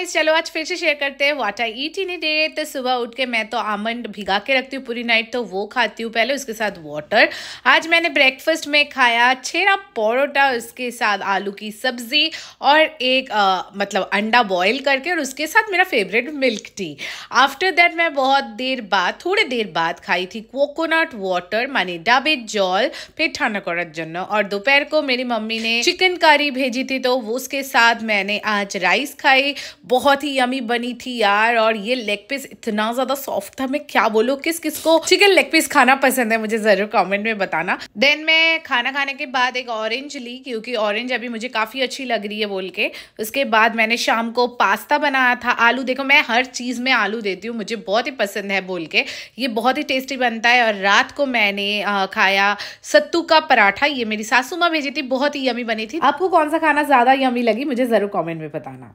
guys चलो आज फिर से शेयर करते हैं वाट आई ईट इन डे तो सुबह उठ के मैं तो आमंड भिगा के रखती हूँ पूरी नाइट तो वो खाती हूँ पहले उसके साथ वाटर आज मैंने ब्रेकफास्ट में खाया छेरा परोटा उसके साथ आलू की सब्जी और एक आ, मतलब अंडा बॉयल करके और उसके साथ मेरा favourite milk tea after that मैं बहुत देर बाद थोड़ी देर बाद खाई थी कोकोनट वाटर मानी डाबे जॉल फिर ठंडा করার জন্য और दोपहर को मेरी मम्मी ने चिकन करी भेजी थी तो उसके साथ मैंने आज राइस खाई बहुत ही यमी बनी थी यार और ये लेग पीस इतना ज्यादा सॉफ्ट था मैं क्या बोलू किस किस को चिकन लेग पीस खाना पसंद है मुझे जरूर कॉमेंट में बताना देन मैं खाना खाने के बाद एक ऑरेंज ली क्योंकि ऑरेंज अभी मुझे काफ़ी अच्छी लग रही है बोल के उसके बाद मैंने शाम को पास्ता बनाया था आलू देखो मैं हर चीज़ में आलू देती हूँ मुझे बहुत ही पसंद है बोल के ये बहुत ही टेस्टी बनता है और रात को मैंने खाया सत्तू का पराठा ये मेरी सासू माँ भेजी थी बहुत ही यमी बनी थी आपको कौन सा खाना ज़्यादा यमी लगी मुझे ज़रूर कॉमेंट में बताना